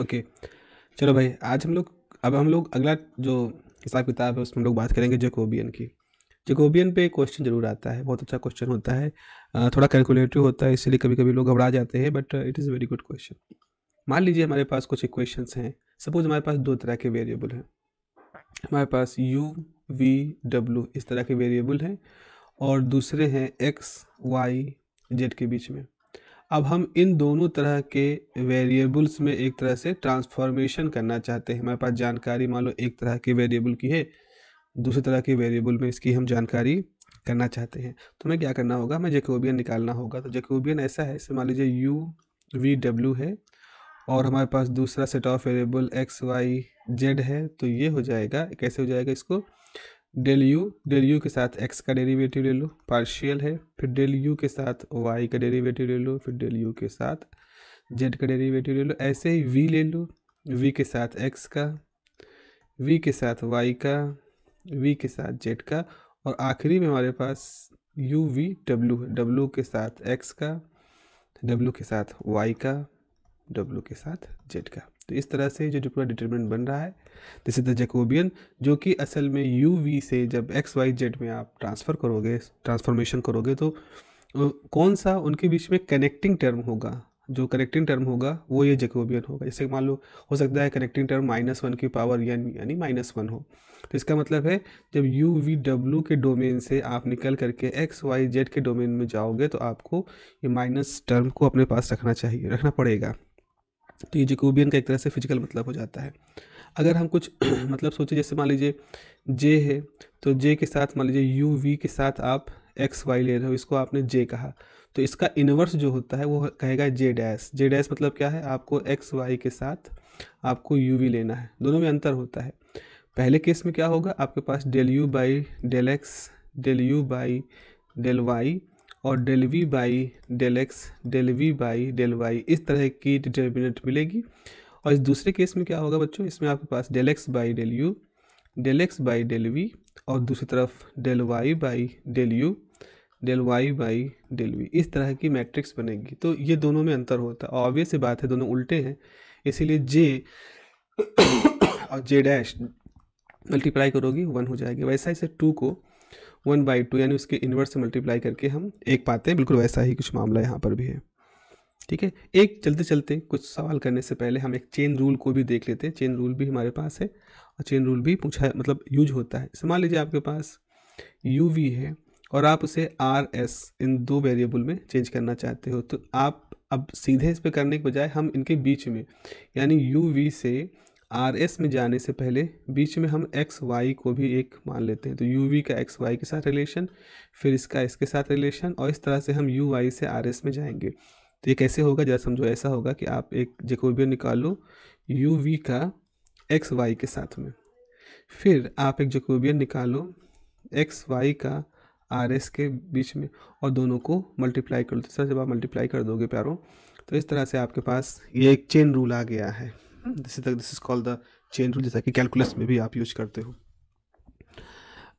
Okay चलो भाई आज हम लोग अब हम लोग अगला जो हिसाब किताब है उसमें हम लोग बात करेंगे जेकोबियन की जेकोबियन पे क्वेश्चन जरूर आता है बहुत अच्छा क्वेश्चन होता है थोड़ा कैलकुलेटिव होता है इसलिए कभी कभी लोग घबरा जाते हैं but it is very good question मान लीजिए हमारे पास कुछ इक्वेशन हैं सपोज हमारे पास दो तरह के वेरिएबल हैं हमारे पास यू वी डब्ल्यू इस तरह के वेरिएबल हैं और दूसरे हैं एक्स वाई जेड के बीच में अब हम इन दोनों तरह के वेरिएबल्स में एक तरह से ट्रांसफॉर्मेशन करना चाहते हैं हमारे पास जानकारी मान लो एक तरह के वेरिएबल की है दूसरी तरह के वेरिएबल में इसकी हम जानकारी करना चाहते हैं तो हमें क्या करना होगा हमें जेकोबियन निकालना होगा तो जेकोबियन ऐसा है इसे मान लीजिए यू वी डब्ल्यू है और हमारे पास दूसरा set of variable X Y Z है तो ये हो जाएगा कैसे हो जाएगा इसको डेल यू डेल यू के साथ एक्स का डेरिवेटिव ले लो पार्शियल है फिर डेल यू के साथ वाई का डेरिवेटिव ले लो फिर डेल यू के साथ जेड का डेरिवेटिव ले लो ऐसे ही वी ले लो वी के साथ एक्स का वी के साथ वाई का वी के साथ जेड का और आखिरी में हमारे पास यू वी डब्लू है डब्लू के साथ एक्स का डब्लू के साथ वाई का डब्लू के साथ जेड का तो इस तरह से जो जो पूरा डिटर्मिनेंट बन रहा है दिस इज द जैकोबियन जो कि असल में यू वी से जब एक्स वाई जेड में आप ट्रांसफ़र करोगे ट्रांसफॉर्मेशन करोगे तो कौन सा उनके बीच में कनेक्टिंग टर्म होगा जो कनेक्टिंग टर्म होगा वो ये जैकोबियन होगा जैसे मान लो हो सकता है कनेक्टिंग टर्म माइनस वन की पावर यन यानी माइनस वन हो तो इसका मतलब है जब यू वी डब्ल्यू के डोमेन से आप निकल करके एक्स वाई जेड के डोमेन में जाओगे तो आपको ये माइनस टर्म को अपने पास रखना चाहिए रखना पड़ेगा तो ये जिकोबियन का एक तरह से फिजिकल मतलब हो जाता है अगर हम कुछ मतलब सोचें जैसे मान लीजिए जे है तो जे के साथ मान लीजिए यू वी के साथ आप एक्स वाई ले रहे हो इसको आपने जे कहा तो इसका इन्वर्स जो होता है वो कहेगा जे डैश जे डैश मतलब क्या है आपको एक्स वाई के साथ आपको यू वी लेना है दोनों में अंतर होता है पहले केस में क्या होगा आपके पास del U by del X del U by del Y और del V by del X del V by del Y इस तरह की डिटर्मिनेंट मिलेगी और इस दूसरे केस में क्या होगा बच्चों इसमें आपके पास del X by del U del X by del V और दूसरी तरफ del Y by del U del Y by del V इस तरह की मैट्रिक्स बनेगी तो ये दोनों में अंतर होता है ऑब्वियस बात है दोनों उल्टे हैं इसीलिए जे और जे डैश मल्टीप्लाई करोगी वन हो जाएगी वैसा इसे टू को वन बाई टू यानी उसके इन्वर्स से मल्टीप्लाई करके हम एक पाते हैं बिल्कुल वैसा ही कुछ मामला यहाँ पर भी है ठीक है एक चलते चलते कुछ सवाल करने से पहले हम एक चेन रूल को भी देख लेते हैं चेन रूल भी हमारे पास है और चेन रूल भी पूछा मतलब यूज होता है मान लीजिए आपके पास यू वी है और आप उसे आर एस इन दो वेरिएबल में चेंज करना चाहते हो तो आप अब सीधे इस पर करने के बजाय हम इनके बीच में यानी यू वी से आर एस में जाने से पहले बीच में हम एक्स वाई को भी एक मान लेते हैं तो यू वी का एक्स वाई के साथ रिलेशन फिर इसका इसके साथ रिलेशन और इस तरह से हम यू वाई से आर एस में जाएंगे तो ये कैसे होगा जरा समझो ऐसा होगा कि आप एक जेकोबियन निकालो यू वी का एक्स वाई के साथ में फिर आप एक जेकोबियन निकालो एक्स वाई का आर एस के बीच में और दोनों को मल्टीप्लाई कर लो तो जब आप मल्टीप्लाई कर दोगे प्यारों तो इस तरह से आपके पास ये एक चेन रूल आ गया है this is this is called the chain rule जैसा कि कैलकुलस में भी आप यूज करते हो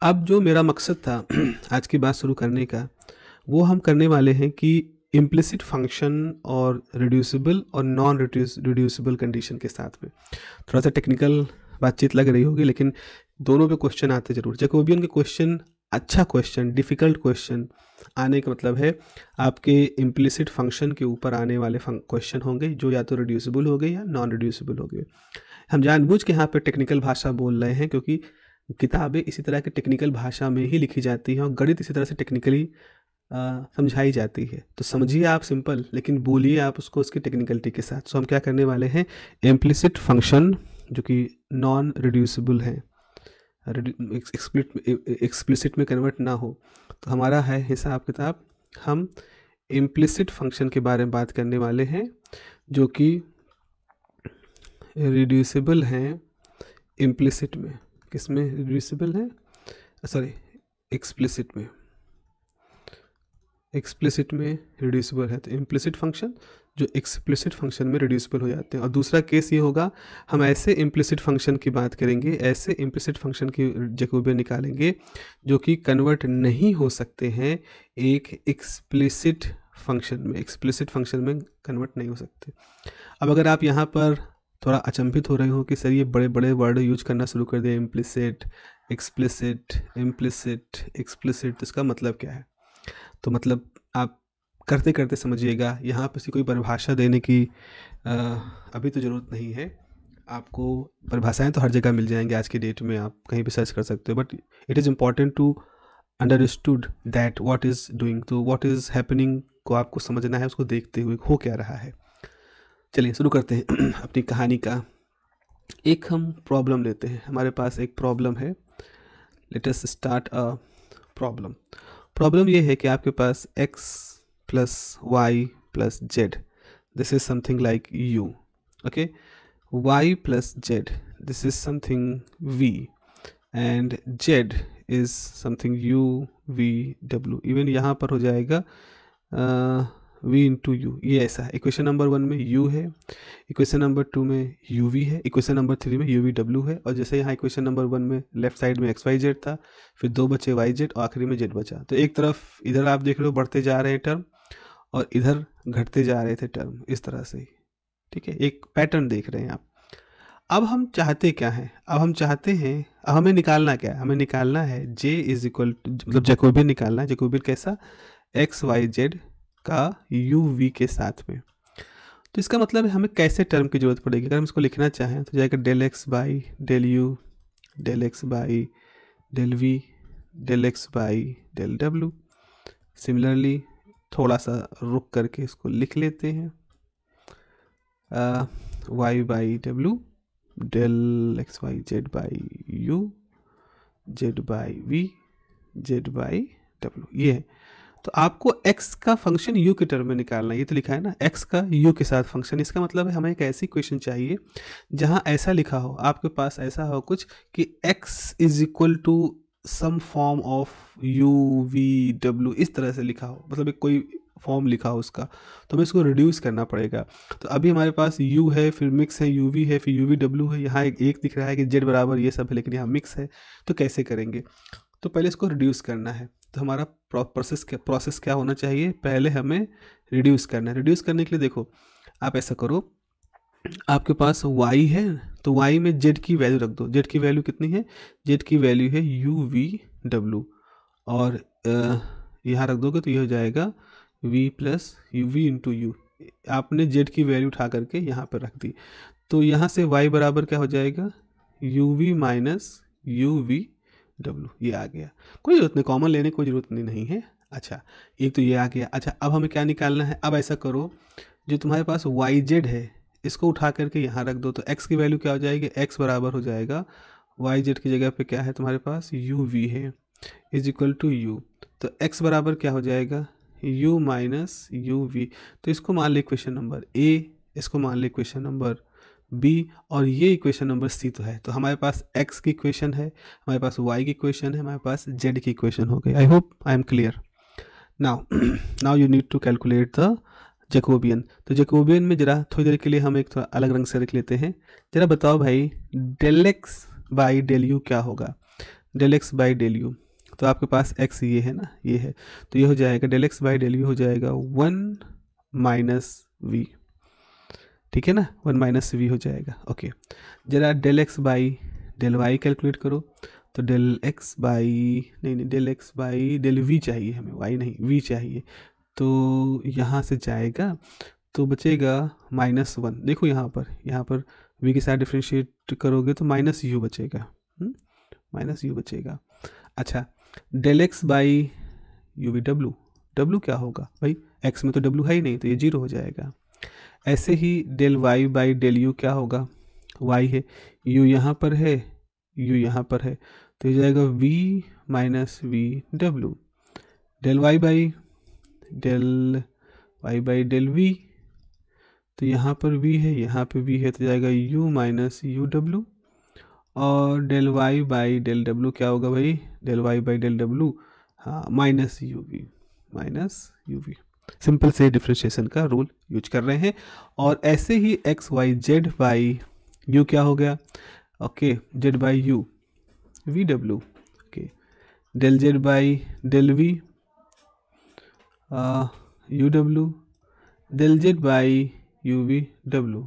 अब जो मेरा मकसद था आज की बात शुरू करने का वो हम करने वाले हैं कि इम्प्लिसिट फंक्शन और रिड्यूसिबल और नॉन रिड्यूसिबल कंडीशन के साथ में थोड़ा सा टेक्निकल बातचीत लग रही होगी लेकिन दोनों पे क्वेश्चन आते जरूर जैकोबियन के क्वेश्चन अच्छा क्वेश्चन डिफ़िकल्ट क्वेश्चन आने का मतलब है आपके इम्प्लिसिट फंक्शन के ऊपर आने वाले क्वेश्चन होंगे जो या तो रिड्यूसिबल हो गए या नॉन रिड्यूसिबल हो गए हम जानबूझ के यहाँ पे टेक्निकल भाषा बोल रहे हैं क्योंकि किताबें इसी तरह की टेक्निकल भाषा में ही लिखी जाती हैं और गणित इसी तरह से टेक्निकली समझाई जाती है तो समझिए आप सिंपल लेकिन बोलिए आप उसको उसकी टेक्निकलिटी के साथ सो तो हम क्या करने वाले हैं एम्प्लिसिट फंक्शन जो कि नॉन रिड्यूसिबल हैं एक्सप्लिट एक्सप्लिसिट e, e, में कन्वर्ट ना हो तो हमारा है हिसाब किताब हम इम्प्लिसिट फंक्शन के बारे में बात करने वाले हैं जो कि रिड्यूसिबल हैं इम्प्लिसिट में किस में रिड्यूसिबल है सॉरी एक्सप्लिसिट में एक्सप्लिसिट में रिड्यूसिबल है तो इम्प्लिसिट फंक्शन जो एक्सप्लिसिट फंक्शन में रिड्यूसिबल हो जाते हैं और दूसरा केस ये होगा हम ऐसे इम्प्लिसिट फंक्शन की बात करेंगे ऐसे इम्प्लिसिट फंक्शन की जकूबे निकालेंगे जो कि कन्वर्ट नहीं हो सकते हैं एक एक्सप्लिसिट फंक्शन में एक्सप्लिसिट फंक्शन में कन्वर्ट नहीं हो सकते अब अगर आप यहाँ पर थोड़ा अचंभित हो रहे हो कि सर ये बड़े बड़े वर्ड यूज करना शुरू कर दें इम्प्लिसिट एक्सप्लिसिट इम्प्लिसिट एक्सप्लिसिट इसका मतलब क्या है तो मतलब आप करते करते समझिएगा यहाँ पर कोई परिभाषा देने की आ, अभी तो ज़रूरत नहीं है आपको परिभाषाएं तो हर जगह मिल जाएंगी आज के डेट में आप कहीं भी सर्च कर सकते हो but it is important to understood that what is doing तो वॉट इज़ हैपनिंग को आपको समझना है उसको देखते हुए हो क्या रहा है चलिए शुरू करते हैं अपनी कहानी का एक हम प्रॉब्लम लेते हैं हमारे पास एक प्रॉब्लम है let us start a problem problem ये है कि आपके पास X plus y plus z this is something like u okay y plus z this is something v and z is something u v w even यहाँ पर हो जाएगा uh, v into you ये ऐसा है इक्वेशन नंबर वन में u है equation number two में यू वी है इक्वेशन नंबर थ्री में यू वी डब्ल्यू है और जैसे यहाँ इक्वेशन नंबर वन में लेफ्ट साइड में एक्स वाई जेड था फिर दो बचे वाई जेड और आखिरी में जेड बचा तो एक तरफ इधर आप देख रहे हो बढ़ते जा रहे हैं टर्म और इधर घटते जा रहे थे टर्म इस तरह से ठीक है एक पैटर्न देख रहे हैं आप अब हम चाहते क्या हैं अब हम चाहते हैं अब हमें निकालना क्या है हमें निकालना है जे इज इक्वल मतलब जैकोबियन निकालना है जैकोबियन कैसा एक्स वाई जेड का यू वी के साथ में तो इसका मतलब है हमें कैसे टर्म की ज़रूरत पड़ेगी अगर हम इसको लिखना चाहें तो जाएगा del X by del U del X by del V del X by del W similarly थोड़ा सा रुक करके इसको लिख लेते हैं Y by W del X Y Z by U Z by V Z by W ये है तो आपको x का फंक्शन u के टर्म में निकालना ये तो लिखा है ना x का u के साथ फंक्शन इसका मतलब है हमें एक ऐसी क्वेश्चन चाहिए जहाँ ऐसा लिखा हो आपके पास ऐसा हो कुछ कि x is equal to some form of U V W इस तरह से लिखा हो मतलब एक कोई फॉर्म लिखा हो उसका तो हमें इसको रिड्यूस करना पड़ेगा तो अभी हमारे पास यू है फिर मिक्स है यू वी है फिर यू वी डब्ल्यू है यहाँ एक, एक दिख रहा है कि जेड बराबर ये सब है लेकिन यहाँ मिक्स है तो कैसे करेंगे तो पहले इसको रिड्यूस करना है तो हमारा प्रोसेस क्या प्रोसेस क्या होना चाहिए पहले हमें रिड्यूस करना है रिड्यूस करने के लिए देखो आप ऐसा करो आपके पास वाई है तो वाई में जेड की वैल्यू रख दो जेड की वैल्यू कितनी है जेड की वैल्यू है यू वी डब्ल्यू और यहाँ रख दोगे तो ये हो जाएगा V plus U V into U आपने जेड की वैल्यू उठा करके यहाँ पर रख दी तो यहाँ से वाई बराबर क्या हो जाएगा U V minus U V W ये आ गया कोई ज़रूरत नहीं कॉमन लेने की कोई ज़रूरत नहीं, नहीं है अच्छा एक तो ये आ गया अच्छा अब हमें क्या निकालना है अब ऐसा करो जो तुम्हारे पास वाई जेड है इसको उठा करके यहाँ रख दो तो एक्स की वैल्यू क्या हो जाएगी एक्स बराबर हो जाएगा वाई जेड की जगह पे क्या है तुम्हारे पास यू वी है इज इक्वल टू यू तो एक्स बराबर क्या हो जाएगा यू माइनस यू वी तो इसको मान ली क्वेश्चन नंबर ए इसको मान ली क्वेश्चन नंबर बी और ये इक्वेशन नंबर सी तो है तो हमारे पास एक्स की इक्वेशन है हमारे पास वाई की इक्वेशन है हमारे पास जेड की इक्वेशन हो गई I hope I am clear now now you need to calculate the Jacobian तो जेकोबियन में ज़रा थोड़ी देर के लिए हम एक थोड़ा अलग रंग से रख लेते हैं ज़रा बताओ भाई डेलेक्स बाई डेल यू क्या होगा डेलेक्स बाई डेल यू तो आपके पास एक्स ये है ना ये है तो ये हो जाएगा डेलेक्स बाई डेल यू हो जाएगा वन माइनस वी ठीक है ना वन माइनस वी हो जाएगा ओके ज़रा del X by del Y calculate करो तो डेल एक्स बाई नहीं नहीं del X by del V चाहिए हमें वाई नहीं वी चाहिए तो यहाँ से जाएगा तो बचेगा माइनस वन देखो यहाँ पर यहाँ पर वी के साथ डिफ्रेंशिएट करोगे तो माइनस यू बचेगा माइनस हम्म, यू बचेगा अच्छा del X by U V W W क्या होगा भाई एक्स में तो डब्ल्यू है ही नहीं तो ये जीरो हो जाएगा ऐसे ही del Y by del U क्या होगा वाई है यू यहाँ पर है यू यहाँ पर है तो ये जाएगा V minus V W del Y by del Y by del V तो यहाँ पर वी है यहाँ पे वी है तो जाएगा यू माइनस यू डब्लू और del Y by del W क्या होगा भाई del Y by del W हाँ minus U V minus U V simple से डिफ्रेंशिएशन का रूल यूज कर रहे हैं और ऐसे ही X Y Z by U क्या हो गया okay Z by U V W okay del Z by del V uh, UW del z by U V W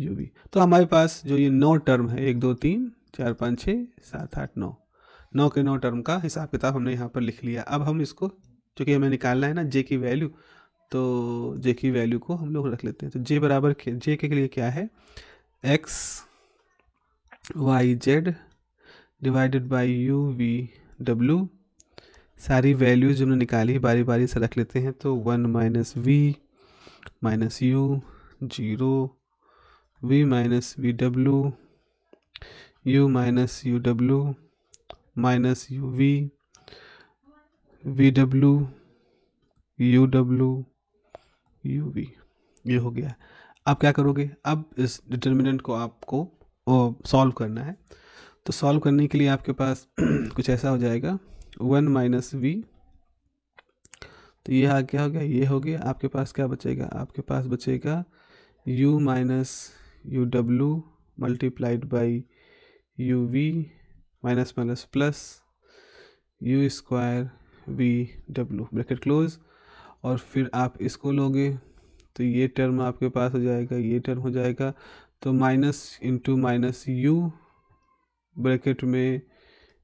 U we तो हमारे पास जो ये नौ टर्म है एक दो तीन चार पाँच छः सात आठ नौ नौ के नौ टर्म का हिसाब किताब हमने यहाँ पर लिख लिया अब हम इसको चूँकि हमें निकालना है ना जे की वैल्यू तो जे की वैल्यू को हम लोग रख लेते हैं तो जे बराबर जे के लिए क्या है X Y Z divided by U V W सारी वैल्यूज हमने निकाली बारी बारी से रख लेते हैं तो one minus V minus U zero V minus V W U minus U W minus U V V W U W U V ये हो गया अब क्या करोगे अब इस डिटर्मिनेंट को आपको सॉल्व करना है तो सॉल्व करने के लिए आपके पास कुछ ऐसा हो जाएगा वन माइनस वी तो ये आ क्या हो गया ये हो गया आपके पास क्या बचेगा आपके पास बचेगा u minus U W multiplied by U V minus minus plus U square V W bracket close और फिर आप इसको लोगे तो ये टर्म आपके पास हो जाएगा ये टर्म हो जाएगा तो minus into minus U bracket में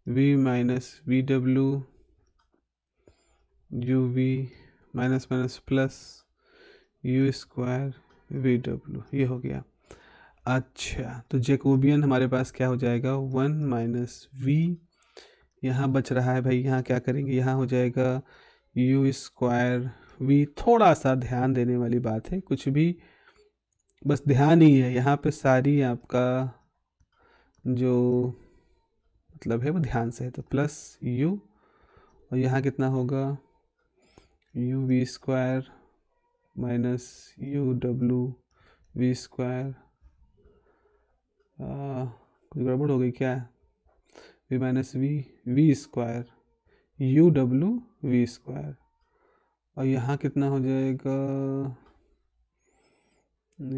v minus u v minus minus plus U square V w ये हो गया अच्छा तो जेकोबियन हमारे पास क्या हो जाएगा वन माइनस वी यहाँ बच रहा है भाई यहाँ क्या करेंगे यहाँ हो जाएगा यू स्क्वायर वी थोड़ा सा ध्यान देने वाली बात है कुछ भी बस ध्यान ही है यहाँ पे सारी आपका जो मतलब है वो ध्यान से है तो प्लस यू और यहाँ कितना होगा U V square minus U W V square कुछ गड़बड़ हो गई क्या v V minus V V square U W V square और यहाँ कितना हो जाएगा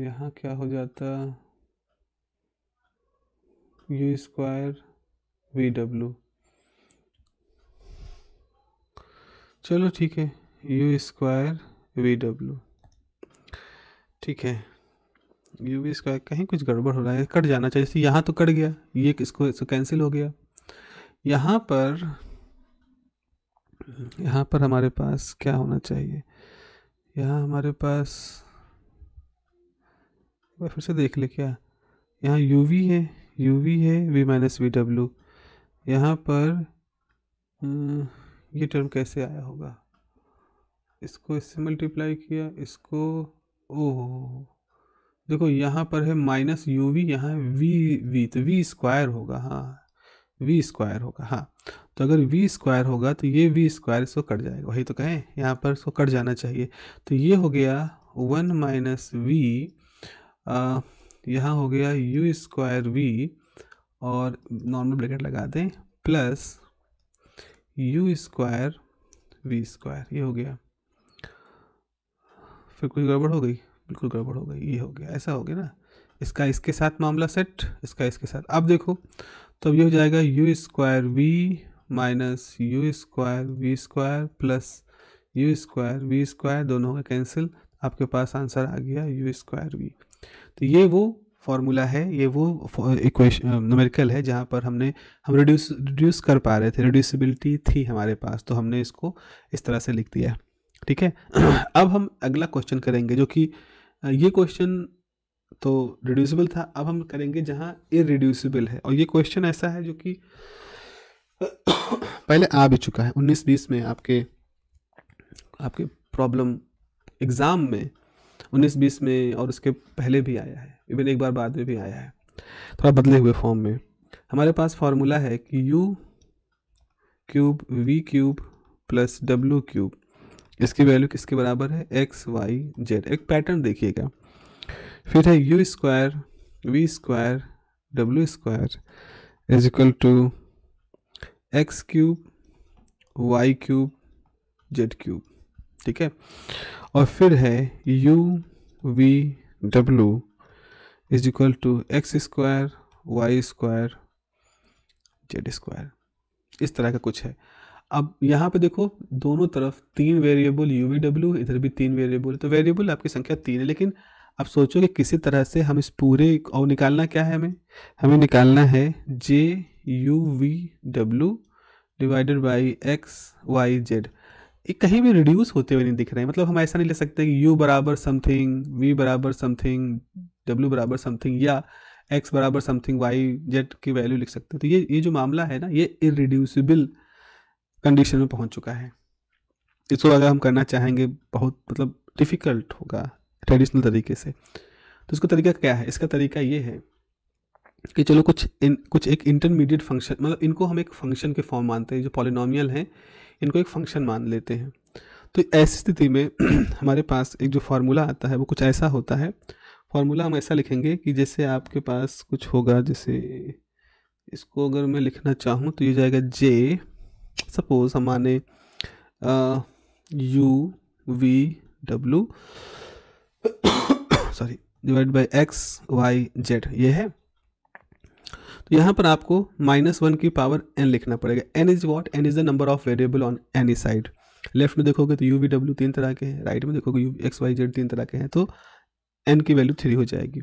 यहाँ क्या हो जाता यू स्क्वायर वी डब्ल्यू चलो ठीक है यू स्क्वायर वी डब्ल्यू ठीक है यू वी स्क्वायर कहीं कुछ गड़बड़ हो रहा है कट जाना चाहिए जैसे यहाँ तो कट गया ये इसको इसको कैंसिल हो गया यहाँ पर यहाँ पर हमारे पास क्या होना चाहिए यहाँ हमारे पास फिर से देख ले क्या यहाँ यू वी है यू वी है वी माइनस वी डब्ल्यू यहाँ पर ये टर्म कैसे आया होगा इसको इससे मल्टीप्लाई किया इसको ओह देखो यहाँ पर है माइनस यू वी यहाँ वी वी तो वी स्क्वायर होगा हाँ वी स्क्वायर होगा हाँ तो अगर वी स्क्वायर होगा तो ये वी स्क्वायर इसको कट जाएगा वही तो कहें यहाँ पर इसको कट जाना चाहिए तो ये हो गया वन माइनस वी यहाँ हो गया यू स्क्वायर वी और नॉर्मल ब्रैकेट लगा दें plus U square V square ये हो गया फिर कोई गड़बड़ हो गई बिल्कुल गड़बड़ हो गई ये हो गया ऐसा हो गया ना इसका इसके साथ मामला सेट इसका इसके साथ अब देखो तो अब ये हो जाएगा U square V minus U square V square plus U square V square दोनों का कैंसिल आपके पास आंसर आ गया यू स्क्वायर वी तो ये वो फार्मूला है ये वो इक्वेशन नोमेरिकल है जहाँ पर हमने हम रिड्यूस रिड्यूस कर पा रहे थे रिड्यूसिबिलिटी थी हमारे पास तो हमने इसको इस तरह से लिख दिया ठीक है अब हम अगला क्वेश्चन करेंगे जो कि ये क्वेश्चन तो रिड्यूसिबल था अब हम करेंगे जहाँ इरिड्यूसिबल है और ये क्वेश्चन ऐसा है जो कि पहले आ भी चुका है उन्नीस बीस में आपके आपके प्रॉब्लम एग्ज़ाम में उन्नीस बीस में और उसके पहले भी आया है इवन एक बार बाद में भी आया है थोड़ा बदले हुए फॉर्म में हमारे पास फार्मूला है कि U cube V cube plus W cube इसकी वैल्यू किसके बराबर है एक्स वाई जेड एक पैटर्न देखिएगा फिर है U square V square W square is equal to X cube Y cube Z cube ठीक है और फिर है U V W is equal to X square Y square Z square इस तरह का कुछ है अब यहाँ पे देखो दोनों तरफ तीन वेरिएबल यू वी डब्ल्यू इधर भी तीन वेरिएबल तो वेरिएबल आपकी संख्या तीन है लेकिन अब सोचो कि किसी तरह से हम इस पूरे और निकालना क्या है हमें हमें निकालना है J U V W divided by X Y Z ये कहीं भी रिड्यूस होते हुए नहीं दिख रहे मतलब हम ऐसा नहीं ले सकते कि यू बराबर समथिंग वी बराबर समथिंग डब्ल्यू बराबर समथिंग या एक्स बराबर समथिंग वाई जेड की वैल्यू लिख सकते हैं तो ये ये जो मामला है ना ये इरिड्यूसिबल कंडीशन में पहुंच चुका है इसको अगर हम करना चाहेंगे बहुत मतलब डिफ़िकल्ट होगा ट्रेडिशनल तरीके से तो इसका तरीका क्या है इसका तरीका ये है कि चलो कुछ इन कुछ एक इंटरमीडिएट फंक्शन मतलब इनको हम एक फंक्शन के फॉर्म मानते हैं जो पॉलिनोमियल हैं इनको एक फंक्शन मान लेते हैं तो ऐसी स्थिति में हमारे पास एक जो फार्मूला आता है वो कुछ ऐसा होता है फार्मूला हम ऐसा लिखेंगे कि जैसे आपके पास कुछ होगा जैसे इसको अगर मैं लिखना चाहूँ तो ये जाएगा जे सपोज हमारे U V W sorry divide by X Y Z ये है तो यहाँ पर आपको माइनस वन की पावर एन लिखना पड़ेगा N is what N is the number of variable on any side left में देखोगे तो यू वी डब्ल्यू तीन तरह के हैं राइट में देखोगे यू एक्स वाई जेड तीन तरह के हैं तो एन की वैल्यू थ्री हो जाएगी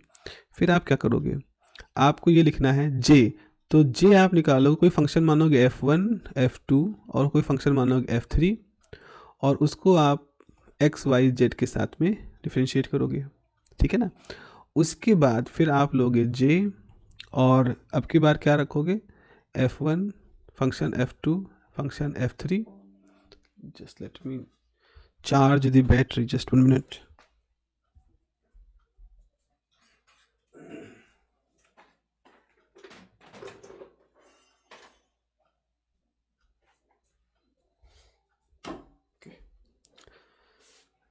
फिर आप क्या करोगे आपको ये लिखना है जे तो जे आप निकालोगे कोई फंक्शन मानोगे एफ वन एफ टू और कोई फंक्शन मानोगे एफ थ्री और उसको आप एक्स वाई जेड के साथ में डिफ्रेंशिएट करोगे ठीक है ना उसके बाद फिर आप लोगे जे और अब की बार क्या रखोगे F one function F two function F three just let me charge the battery just one minute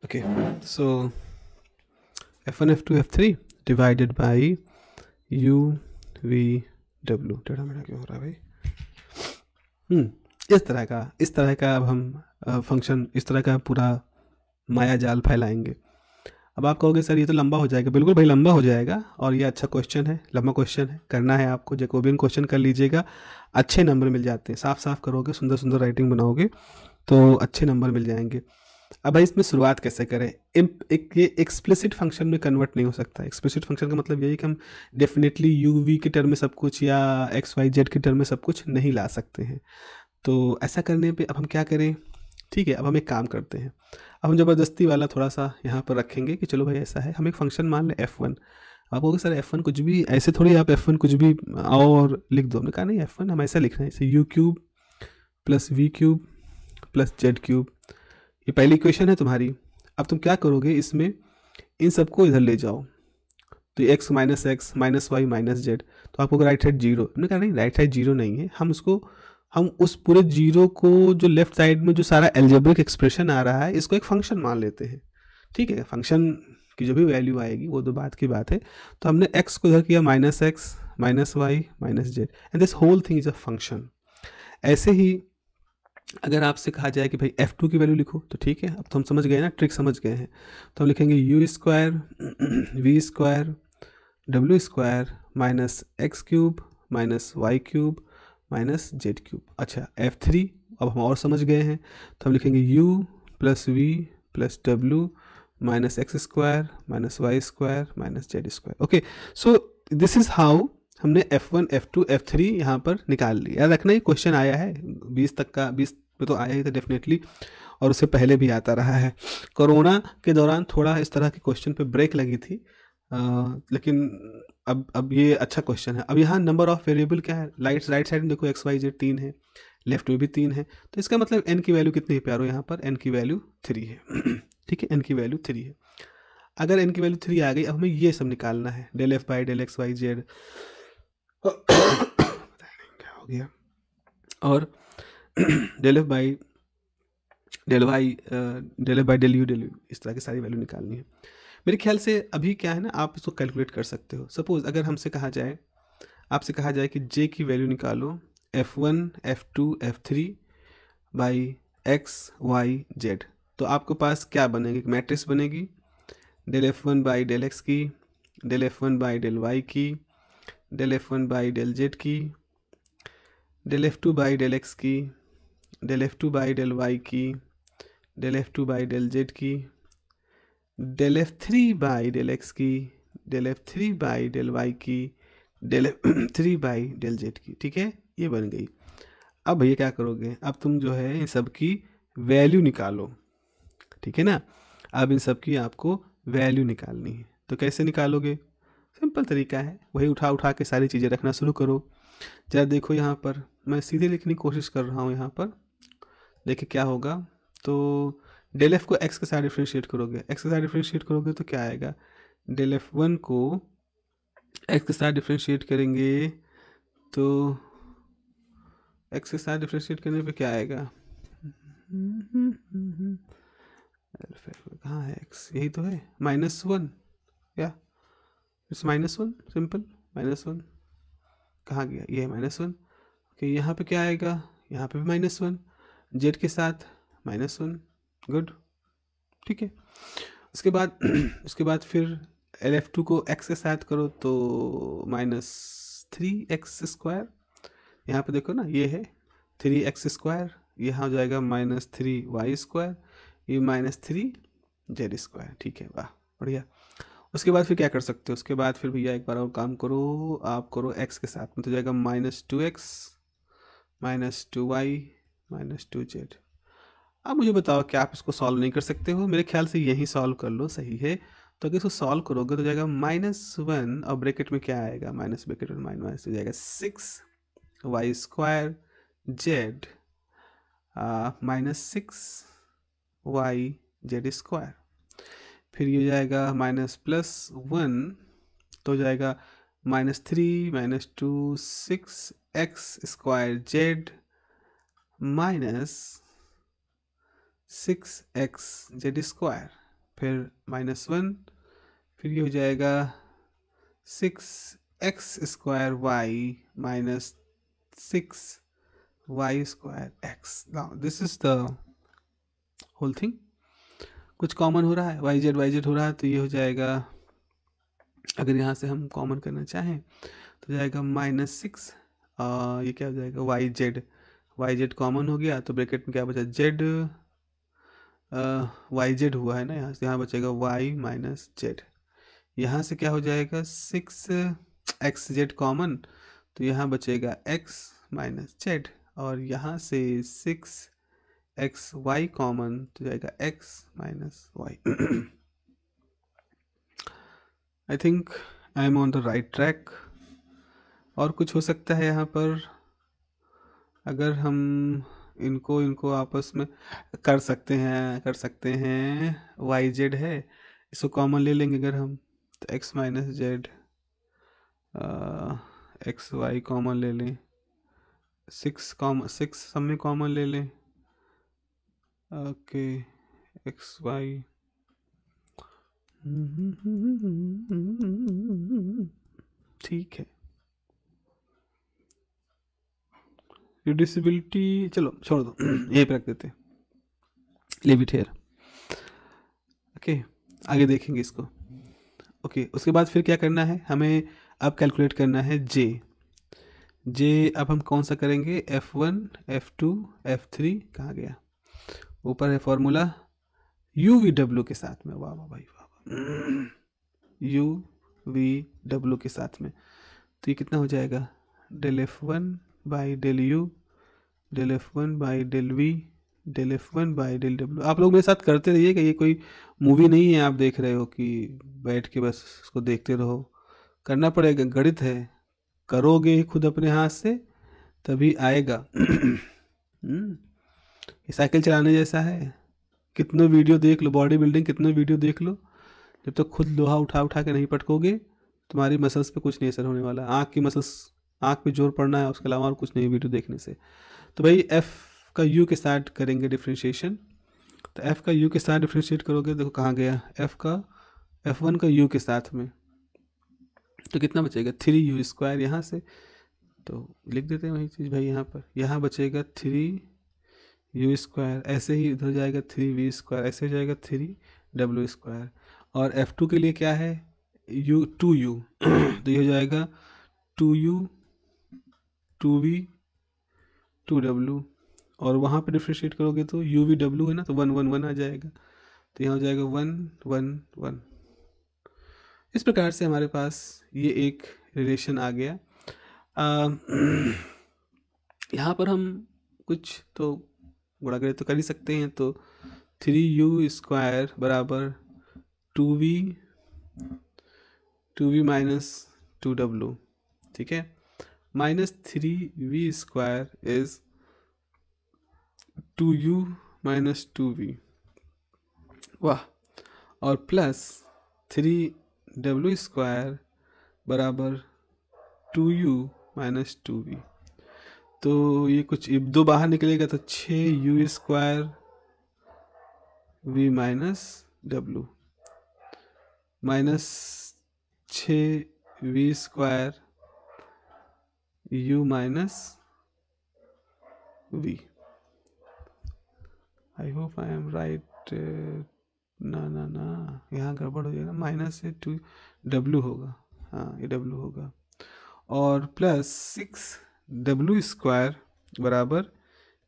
okay so F one F two F three divided by U V W टेढ़ा मेढ़ा क्यों हो रहा है भाई हम्म, इस तरह का इस तरह का अब हम फंक्शन इस तरह का पूरा माया जाल फैलाएंगे अब आप कहोगे सर ये तो लंबा हो जाएगा बिल्कुल भाई लंबा हो जाएगा और ये अच्छा क्वेश्चन है लंबा क्वेश्चन है करना है आपको भी क्वेश्चन कर लीजिएगा अच्छे नंबर मिल जाते हैं साफ साफ करोगे सुंदर सुंदर राइटिंग बनाओगे तो अच्छे नंबर मिल जाएंगे अब भाई इसमें शुरुआत कैसे करें एक ये एक्सप्लिसिट फंक्शन में कन्वर्ट नहीं हो सकता एक्सप्लिसिट फंक्शन का मतलब यही कि हम डेफिनेटली यू वी के टर्म में सब कुछ या एक्स वाई जेड के टर्म में सब कुछ नहीं ला सकते हैं तो ऐसा करने पे अब हम क्या करें ठीक है अब हम एक काम करते हैं अब हम ज़बरदस्ती वाला थोड़ा सा यहाँ पर रखेंगे कि चलो भाई ऐसा है हम एक फंक्शन मान लें एफ़ वन आप कहोगे सर एफ़ वन कुछ भी ऐसे थोड़ी आप एफ़ वन कुछ भी आओ और लिख दो हमने कहा नहीं एफ़ वन हम ऐसा लिख रहे हैं जैसे U cube plus V cube plus Z cube ये पहली क्वेश्चन है तुम्हारी अब तुम क्या करोगे इसमें इन सबको इधर ले जाओ तो X minus X minus Y minus Z तो आपको राइट साइड जीरो हमने कहा नहीं राइट साइड जीरो नहीं है हम उसको हम उस पूरे जीरो को जो लेफ्ट साइड में जो सारा एल्जेब्रिक एक्सप्रेशन आ रहा है इसको एक फंक्शन मान लेते हैं ठीक है फंक्शन की जो भी वैल्यू आएगी वो तो बात की बात है तो हमने एक्स को इधर किया minus X minus Y minus Z and this whole thing is a function ऐसे ही अगर आपसे कहा जाए कि भाई एफ़ टू की वैल्यू लिखो तो ठीक है अब तो हम समझ गए ना ट्रिक समझ गए हैं तो हम लिखेंगे U square V square W square minus X cube minus Y cube minus Z cube अच्छा एफ़ थ्री अब हम और समझ गए हैं तो हम लिखेंगे U plus V plus W minus X square minus Y square minus Z square okay so this is how हमने F1, F2, F3 यहाँ पर निकाल लिया याद रखना ये क्वेश्चन आया है 20 तक का 20 में तो आया ही था डेफिनेटली और उससे पहले भी आता रहा है कोरोना के दौरान थोड़ा इस तरह के क्वेश्चन पे ब्रेक लगी थी आ, लेकिन अब अब ये अच्छा क्वेश्चन है अब यहाँ नंबर ऑफ वेरिएबल क्या है लाइट राइट साइड में देखो एक्स वाई जेड तीन है लेफ्ट में भी तीन है तो इसका मतलब एन की वैल्यू कितनी है प्यारो यहाँ पर एन की वैल्यू थ्री है ठीक है एन की वैल्यू थ्री है अगर एन की वैल्यू थ्री आ गई अब हमें ये सब निकालना है del F by del X Y Z हो गया और del F by del Y del F by del U del U इस तरह की सारी वैल्यू निकालनी है मेरे ख्याल से अभी क्या है ना आप इसको कैलकुलेट कर सकते हो सपोज़ अगर हमसे कहा जाए आपसे कहा जाए कि जे की वैल्यू निकालो F one F two F three by X Y Z तो आपके पास क्या बनेगी मैट्रिक्स बनेगी del F one by del X की del F one by del Y की del F one by del Z की del F two by del X की del F two by del Y की del F two by del Z की del F three by del X की del F three by del Y की del F three by del Z की ठीक है ये बन गई अब भैया क्या करोगे अब तुम जो है इन सब की वैल्यू निकालो ठीक है ना अब इन सब की आपको वैल्यू निकालनी है तो कैसे निकालोगे सिंपल तरीका है वही उठा उठा के सारी चीज़ें रखना शुरू करो जरा देखो यहाँ पर मैं सीधे लिखने की कोशिश कर रहा हूँ यहाँ पर देखिए क्या होगा तो डेल एफ को एक्स के साथ डिफ्रेंशिएट करोगे एक्स के साथ डिफ्रेंशिएट करोगे तो क्या आएगा डेल एफ वन को एक्स के साथ डिफ्रेंशिएट करेंगे तो एक्स के साथ डिफ्रेंशिएट करने पे क्या आएगा कहाँ है एक्स यही तो है माइनस वन क्या it's minus one simple minus one कहाँ गया ये है माइनस वन ओके यहाँ पे क्या आएगा यहाँ पे भी माइनस वन जेड के साथ माइनस वन गुड ठीक है उसके बाद उसके बाद फिर एल एफ टू को एक्स के साथ करो तो माइनस थ्री एक्स स्क्वायर यहाँ पर देखो ना ये है थ्री एक्स स्क्वायर यहाँ हो जाएगा माइनस थ्री वाई स्क्वायर ये माइनस थ्री जेड स्क्वायर ठीक है वाह बढ़िया उसके बाद फिर क्या कर सकते हो उसके बाद फिर भैया एक बार और काम करो आप करो एक्स के साथ में मतलब तो जाएगा minus two X minus two Y minus two Z अब मुझे बताओ क्या आप इसको सॉल्व नहीं कर सकते हो मेरे ख्याल से यही सॉल्व कर लो सही है तो अगर इसको सॉल्व करोगे तो जाएगा माइनस वन और ब्रैकेट में क्या आएगा माइनस ब्रैकेट में माइनस माइनस हो जाएगा six Y square Z minus six Y Z square फिर ये जाएगा माइनस प्लस वन तो जाएगा minus three minus two six X square Z minus six X Z square फिर माइनस वन फिर ये हो जाएगा six X square Y minus six Y square X this is the whole thing कुछ common हो रहा है वाई जेड वाई जेड हो रहा है तो ये हो जाएगा अगर यहाँ से हम कॉमन करना चाहें तो जाएगा माइनस सिक्स ये क्या हो जाएगा Y Z Y Z common हो गया तो ब्रैकेट में क्या बचा जेड वाई जेड हुआ है ना यहाँ से यहाँ बचेगा वाई माइनस जेड यहाँ से क्या हो जाएगा सिक्स एक्स जेड कॉमन तो यहाँ बचेगा एक्स माइनस जेड और यहाँ से सिक्स एक्स वाई कॉमन तो जाएगा X minus Y I think I am on the right track और कुछ हो सकता है यहाँ पर अगर हम इनको इनको आपस में कर सकते हैं कर सकते हैं वाई जेड है इसको कॉमन ले लेंगे अगर हम तो X minus Z X Y common ले लें सिक्स कॉम सिक्स सब में कॉमन ले लें ओके एक्स वाई ठीक है डिसेबिलिटी चलो छोड़ दो यहीं पर रख देते लिव इट हेयर ओके आगे देखेंगे इसको ओके okay, उसके बाद फिर क्या करना है हमें अब कैलकुलेट करना है जे जे अब हम कौन सा करेंगे F one F two F three कहाँ गया ऊपर है फॉर्मूला यू वी डब्ल्यू के साथ में वाह वाह भाई वाह यू वी डब्ल्यू के साथ में तो ये कितना हो जाएगा del F one by del U del F one by del V del F one by del W आप लोग मेरे साथ करते रहिए कि ये कोई मूवी नहीं है आप देख रहे हो कि बैठ के बस उसको देखते रहो करना पड़ेगा गणित है करोगे खुद अपने हाथ से तभी आएगा हम्म। ये साइकिल चलाने जैसा है कितने वीडियो देख लो बॉडी बिल्डिंग कितने वीडियो देख लो जब तक तो खुद लोहा उठा उठा के नहीं पटकोगे तुम्हारी मसल्स पे कुछ नहीं असर होने वाला आँख की मसल्स आँख पे जोर पड़ना है उसके अलावा और कुछ नहीं वीडियो देखने से तो भाई एफ़ का यू के साथ करेंगे डिफ्रेंशिएशन तो एफ़ का यू के साथ डिफ्रेंशिएट करोगे देखो कहाँ गया एफ़ का एफ़ वन का यू के साथ में तो कितना बचेगा थ्री यू स्क्वायर यहाँ से तो लिख देते हैं वही चीज़ भाई यहाँ पर यहाँ बचेगा थ्री यू स्क्वायर ऐसे ही इधर जाएगा थ्री वी स्क्वायर ऐसे हो जाएगा थ्री डब्ल्यू स्क्वायर और एफ़ टू के लिए क्या है यू टू यू तो ये हो जाएगा two U two V two W और वहाँ पर डिफ्रेंशिएट करोगे तो यू वी डब्ल्यू है ना तो वन वन वन आ जाएगा तो यहाँ हो जाएगा वन वन वन इस प्रकार से हमारे पास ये एक रिलेशन आ गया यहाँ पर हम कुछ तो गुणा करें तो कर ही सकते हैं तो थ्री यू स्क्वायर बराबर two V two V minus two W ठीक है minus three V square is two U minus two V वाह और प्लस थ्री डब्ल्यू स्क्वायर बराबर two U minus two V तो ये कुछ दो बाहर निकलेगा तो छः U square V minus W minus छ V square u minus v I hope I am right ना ना ना यहाँ गड़बड़ हो जाएगा माइनस से टू डब्लू होगा हाँ ये डब्ल्यू होगा और प्लस सिक्स डब्लू स्क्वायर बराबर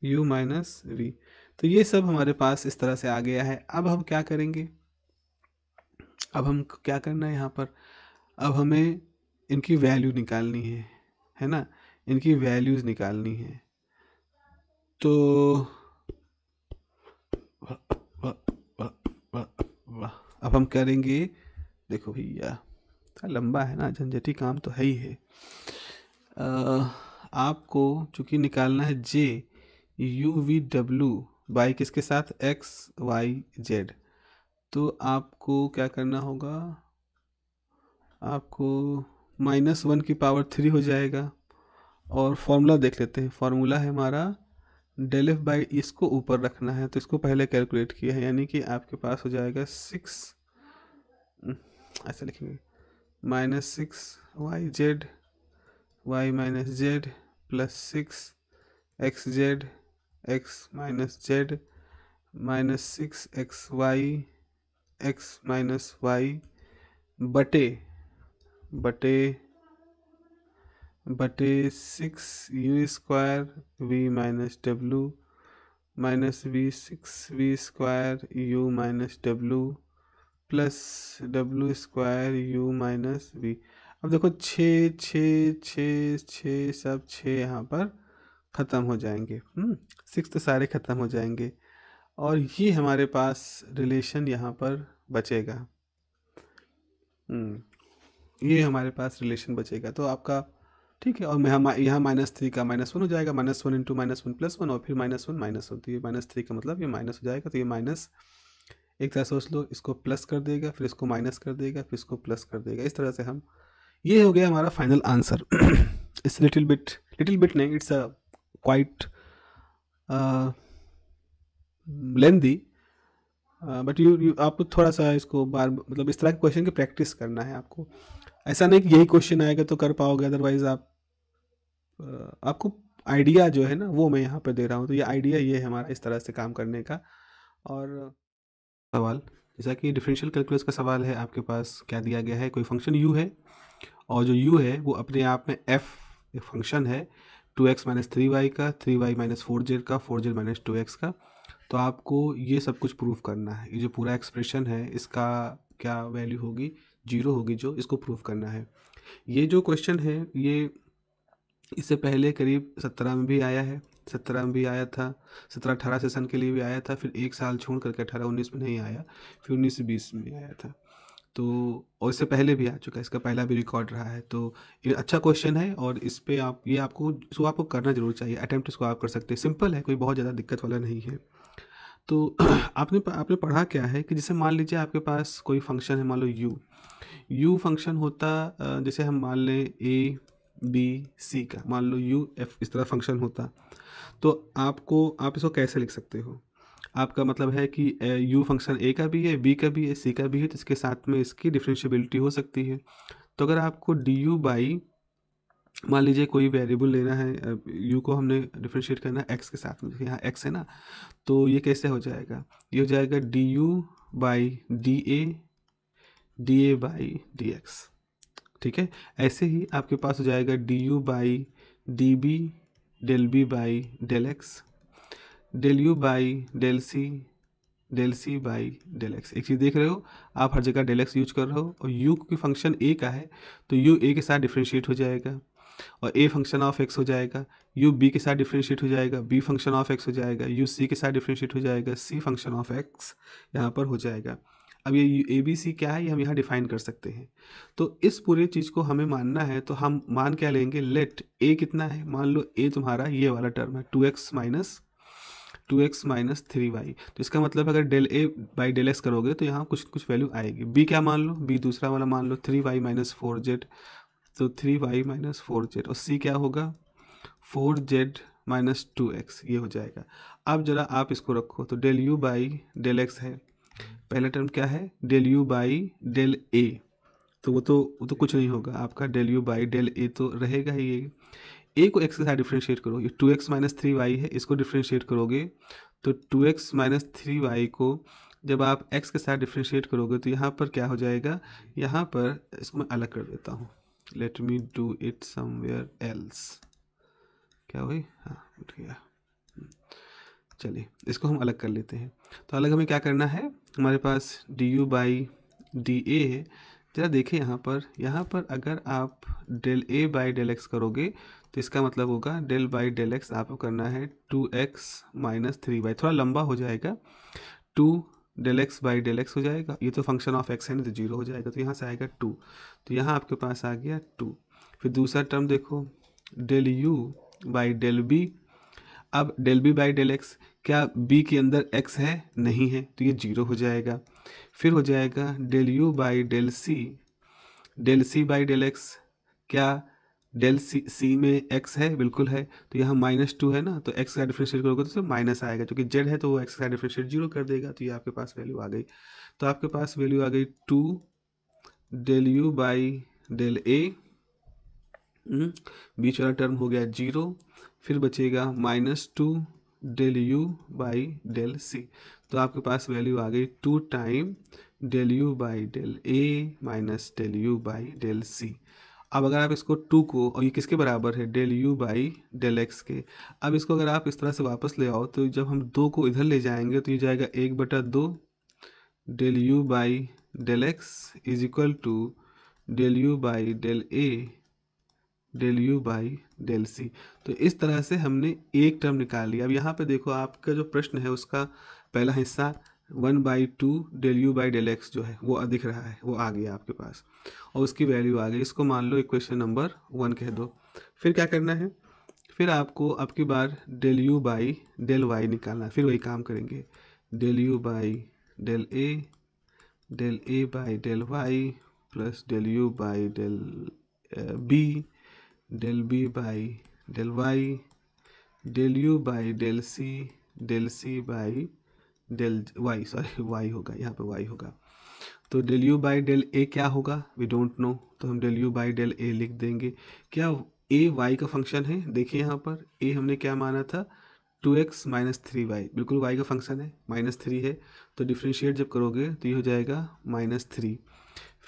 यू माइनस वी तो ये सब हमारे पास इस तरह से आ गया है अब हम क्या करेंगे अब हम क्या करना है यहाँ पर अब हमें इनकी वैल्यू निकालनी है है ना इनकी वैल्यूज़ निकालनी है तो अब हम करेंगे देखो भैया लंबा है ना झंझटी काम तो है ही है आ, आपको चूंकि निकालना है J U V W by किसके साथ एक्स वाई जेड तो आपको क्या करना होगा आपको माइनस वन की पावर थ्री हो जाएगा और फार्मूला देख लेते हैं फार्मूला है हमारा डेल एफ बाई इसको ऊपर रखना है तो इसको पहले कैलकुलेट किया है यानी कि आपके पास हो जाएगा सिक्स ऐसा लिखेंगे minus six Y Z Y minus Z plus six X Z X minus Z minus six X Y X minus Y बटे बटे बटे six U square V minus W minus V six V square U minus W plus W square U minus V अब देखो छः छः छः छः सब छः यहाँ पर ख़त्म हो जाएंगे सिक्स हम्म, तो सारे ख़त्म हो जाएंगे और ये हमारे पास रिलेशन यहाँ पर बचेगा हम्म। ये हमारे पास रिलेशन बचेगा तो आपका ठीक है और यहाँ यहाँ माइनस थ्री का माइनस वन हो जाएगा minus one into minus one plus one और फिर माइनस वन माइनस वन तो ये माइनस थ्री का मतलब ये माइनस हो जाएगा तो ये माइनस एक तरह सोच लो इसको प्लस कर देगा फिर इसको माइनस कर देगा फिर इसको प्लस कर देगा इस तरह से हम ये हो गया हमारा फाइनल आंसर इस लिटिल बिट लिटिल बिट नहीं it's a quite lengthy but you, you आपको थोड़ा सा इसको बार मतलब इस तरह के क्वेश्चन की प्रैक्टिस करना है आपको ऐसा नहीं कि यही क्वेश्चन आएगा तो कर पाओगे अदरवाइज आप आपको आइडिया जो है ना वो मैं यहाँ पे दे रहा हूँ तो ये आइडिया ये है हमारा इस तरह से काम करने का और सवाल जैसा कि डिफरेंशियल कैलकुलस का सवाल है आपके पास क्या दिया गया है कोई फंक्शन यू है और जो यू है वो अपने आप में एफ एक फंक्शन है two X minus three Y का three Y minus four Z का four Z minus two X का तो आपको ये सब कुछ प्रूफ करना है ये जो पूरा एक्सप्रेशन है इसका क्या वैल्यू होगी जीरो होगी जो इसको प्रूफ करना है ये जो क्वेश्चन है ये इससे पहले करीब सत्रह में भी आया है सत्रह में भी आया था सत्रह अठारह सेशन के लिए भी आया था फिर एक साल छोड़ करके अठारह उन्नीस में नहीं आया फिर उन्नीस से बीस में आया था तो और इससे पहले भी आ चुका है इसका पहला भी रिकॉर्ड रहा है तो ये अच्छा क्वेश्चन है और इस पर आप ये आपको इसको तो आपको करना जरूर चाहिए अटैम्प्ट इसको आप कर सकते हैं सिंपल है कोई बहुत ज़्यादा दिक्कत वाला नहीं है तो आपने आपने पढ़ा क्या है कि जैसे मान लीजिए आपके पास कोई फंक्शन है मान लो यू यू फंक्शन होता जैसे हम मान लें ए बी सी का मान लो यू एफ इस तरह फंक्शन होता तो आपको आप इसको कैसे लिख सकते हो आपका मतलब है कि यू फंक्शन ए का भी है बी का भी है सी का भी है तो इसके साथ में इसकी डिफ्रेंशियबिलिटी हो सकती है तो अगर आपको डी यू बाई मान लीजिए कोई वेरिएबल लेना है यू को हमने डिफ्रेंशिएट करना है एक्स के साथ में मतलब यहाँ एक्स है ना तो ये कैसे हो जाएगा ये हो जाएगा D U by D A D A by D X ठीक है ऐसे ही आपके पास हो जाएगा D U by D B del B by del X del U by del C del C by del X एक चीज़ देख रहे हो आप हर जगह डेल एक्स यूज कर रहे हो और यू की फंक्शन ए का है तो यू ए के साथ डिफ्रेंशिएट हो जाएगा और ए फंक्शन ऑफ एक्स हो जाएगा यू बी के साथ डिफ्रेंशिएट हो जाएगा बी फंक्शन ऑफ एक्स हो जाएगा यू सी के साथ डिफ्रेंशिएट हो जाएगा सी फंक्शन ऑफ एक्स यहाँ पर हो जाएगा अब ये ए बी सी क्या है ये हम यहाँ डिफाइन कर सकते हैं तो इस पूरे चीज़ को हमें मानना है तो हम मान क्या लेंगे लेट ए कितना है मान लो ए तुम्हारा ये वाला टर्म है two X minus two X minus three Y तो इसका मतलब अगर del A by del X करोगे तो यहाँ कुछ कुछ वैल्यू आएगी बी क्या मान लो बी दूसरा वाला मान लो three Y minus four Z तो three Y minus four Z और सी क्या होगा four Z minus two X ये हो जाएगा अब जरा आप इसको रखो तो del U by del X है पहला टर्म क्या है del U by del A तो वो तो वो तो कुछ नहीं होगा आपका del U by del A तो रहेगा ही ये ए को एक्स के साथ डिफ्रेंशिएट करो ये two X minus three Y है इसको डिफ्रेंशिएट करोगे तो two X minus three Y को जब आप एक्स के साथ डिफ्रेंशिएट करोगे तो यहाँ पर क्या हो जाएगा यहाँ पर इसको मैं अलग कर देता हूँ let me do it somewhere else क्या हुई हाँ उठ गया चलिए इसको हम अलग कर लेते हैं तो अलग हमें क्या करना है हमारे पास D U by D A है जरा देखिए यहाँ पर यहाँ पर अगर आप del A by del X करोगे तो इसका मतलब होगा डेल बाई डेल एक्स आपको करना है two X minus three by थोड़ा लंबा हो जाएगा two del X by del X हो जाएगा ये तो फंक्शन ऑफ एक्स है ना तो जीरो हो जाएगा तो यहाँ से आएगा टू तो यहाँ आपके पास आ गया टू फिर दूसरा टर्म देखो del U by del B अब del B by del X क्या बी के अंदर एक्स है नहीं है तो ये जीरो हो जाएगा फिर हो जाएगा del U by del C del C by del X क्या डेल सी सी में एक्स है बिल्कुल है तो यहाँ माइनस टू है ना तो एक्स का डिफ्रेंशिएट करोगे तो माइनस आएगा क्योंकि जेड है तो वो एक्स का डिफ्रेंशिएट जीरो कर देगा तो ये आपके पास वैल्यू आ गई तो आपके पास वैल्यू आ गई two del U by del A बीच वाला टर्म हो गया जीरो फिर बचेगा minus two del U by del C तो आपके पास वैल्यू आ गई two time del U by del A minus del U by del C अब अगर आप इसको टू को और ये किसके बराबर है del U by del X के अब इसको अगर आप इस तरह से वापस ले आओ तो जब हम दो को इधर ले जाएंगे तो ये जाएगा एक बटा दो del U by del X is equal to del U by del A del U by del C तो इस तरह से हमने एक टर्म निकाल लिया अब यहाँ पे देखो आपका जो प्रश्न है उसका पहला हिस्सा one by two del U by del X जो है वो दिख रहा है वो आ गया आपके पास और उसकी वैल्यू आ गई इसको मान लो इक्वेशन नंबर वन कह दो फिर क्या करना है फिर आपको अब की बार del U by del Y निकालना है फिर वही काम करेंगे del U by del A del A by del Y plus del U by del B del B by del Y del U by del C del C by del Y sorry Y होगा यहाँ पे Y होगा तो del U by del A क्या होगा we don't know तो हम del U by del A लिख देंगे क्या ए वाई का फंक्शन है देखिए यहाँ पर ए हमने क्या माना था two X minus three Y बिल्कुल वाई का फंक्शन है माइनस थ्री है तो डिफ्रेंशिएट जब करोगे तो ये हो जाएगा माइनस थ्री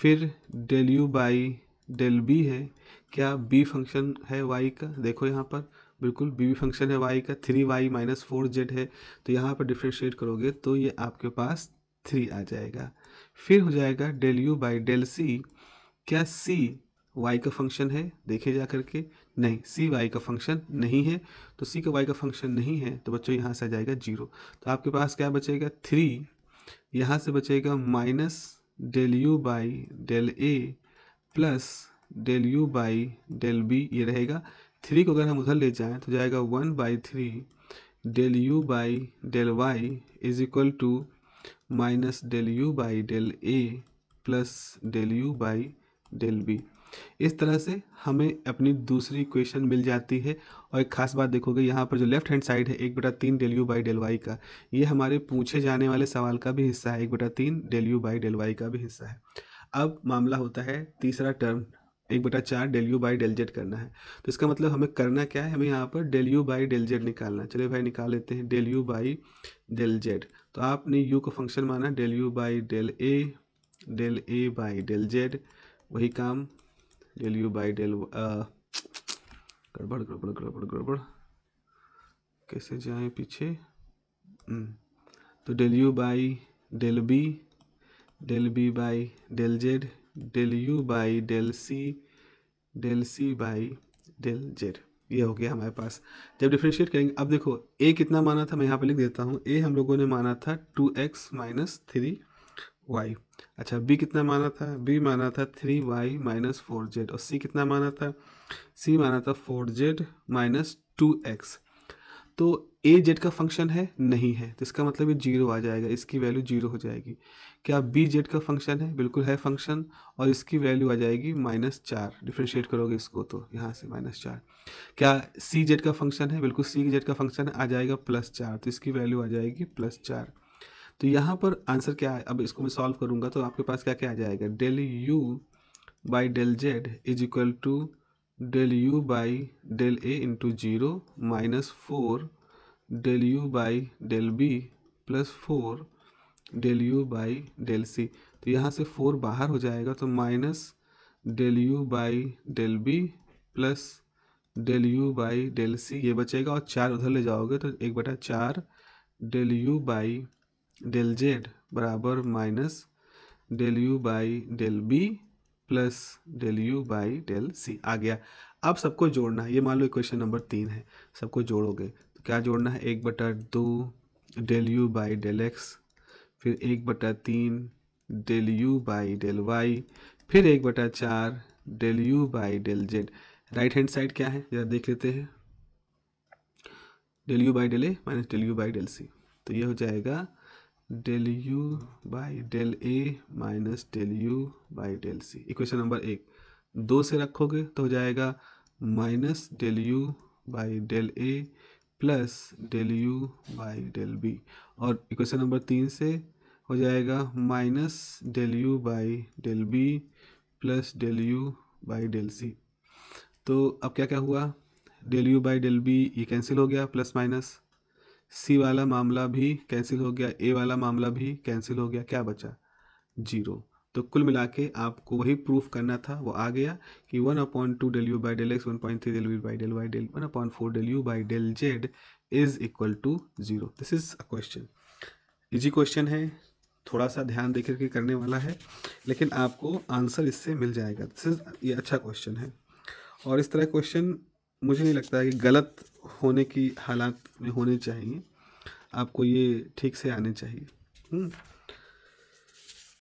फिर del U by del B है क्या बी फंक्शन है वाई का देखो यहाँ पर बिल्कुल बी भी फंक्शन है वाई का three Y minus four Z है तो यहाँ पर डिफ्रेंशिएट करोगे तो ये आपके पास थ्री आ जाएगा फिर हो जाएगा del U by del C क्या सी वाई का फंक्शन है देखे जा करके नहीं सी वाई का फंक्शन नहीं है तो सी का वाई का फंक्शन नहीं है तो बच्चों यहाँ से आ जाएगा जीरो तो आपके पास क्या बचेगा थ्री यहाँ से बचेगा minus del U by del A plus del U by del B ये रहेगा थ्री को अगर हम उधर ले जाएं तो जाएगा one by three del U by del Y is equal to minus del U by del A plus del U by del B इस तरह से हमें अपनी दूसरी इक्वेशन मिल जाती है और एक खास बात देखोगे यहाँ पर जो लेफ्ट हैंड साइड है एक बटा तीन del U by del Y का ये हमारे पूछे जाने वाले सवाल का भी हिस्सा है एक बटा तीन del U by del Y का भी हिस्सा है अब मामला होता है तीसरा टर्म एक बटा चार del U by del Z करना है तो इसका मतलब हमें करना क्या है हमें यहाँ पर del U by del Z निकालना है चलिए भाई निकाल लेते हैं del U by del Z तो आपने यू का फंक्शन माना del U by del A del A by del Z वही काम डेल यू बाई डेल गड़बड़ गड़बड़ गड़बड़ गड़बड़ कैसे जाए पीछे हम्म, तो del U by del B del B by del Z del U by del C del C by del Z ये हो गया हमारे पास जब डिफ्रेंशिएट करेंगे अब देखो ए कितना माना था मैं यहाँ पे लिख देता हूँ ए हम लोगों ने माना था two X minus three Y अच्छा बी कितना माना था बी माना था three Y minus four Z और सी कितना माना था सी माना था four Z minus two X तो ए जेड का फंक्शन है नहीं है तो इसका मतलब ये जीरो आ जाएगा इसकी वैल्यू जीरो हो जाएगी क्या बी जेड का फंक्शन है बिल्कुल है फंक्शन और इसकी वैल्यू आ जाएगी माइनस चार डिफ्रेंशिएट करोगे इसको तो यहाँ से माइनस चार क्या सी जेड का फंक्शन है बिल्कुल सी जेड का फंक्शन आ जाएगा प्लस चार तो इसकी वैल्यू आ जाएगी प्लस चार तो यहाँ पर आंसर क्या है अब इसको मैं सॉल्व करूँगा तो आपके पास क्या क्या आ जाएगा del U by del Z is equal to del U by del A into zero minus four del U by del B plus four del U by del C तो यहाँ से फोर बाहर हो जाएगा तो minus del U by del B plus del U by del C ये बचेगा और चार उधर ले जाओगे तो एक बटा चार del U by del Z बराबर minus del U by del B plus del U by del C आ गया अब सबको जोड़ना है ये मान लो इक्वेशन नंबर तीन है सबको जोड़ोगे तो क्या जोड़ना है एक बटा दो del U by del X फिर एक बटा तीन del U by del Y फिर एक बटा चार del U by del Z right hand side क्या है जरा देख लेते हैं del U by del A minus del U by del C तो ये हो जाएगा del U by del A minus del U by del C equation number एक दो से रखोगे तो हो जाएगा minus del U by del A plus del U by del B और इक्वेशन नंबर तीन से हो जाएगा minus del U by del B plus del U by del C तो अब क्या क्या हुआ del U by del B ये कैंसिल हो गया प्लस माइनस सी वाला मामला भी कैंसिल हो गया ए वाला मामला भी कैंसिल हो गया क्या बचा जीरो तो कुल मिला के आपको वही प्रूफ करना था वो आ गया कि one upon two del U by del X one point three del U by del Y del one upon four del U by del Z is equal to zero this is a question easy question है थोड़ा सा ध्यान देकर के करने वाला है लेकिन आपको आंसर इससे मिल जाएगा दिस इज ये अच्छा क्वेश्चन है और इस तरह क्वेश्चन मुझे नहीं लगता है कि गलत होने की हालात में होने चाहिए आपको ये ठीक से आने चाहिए हम्म।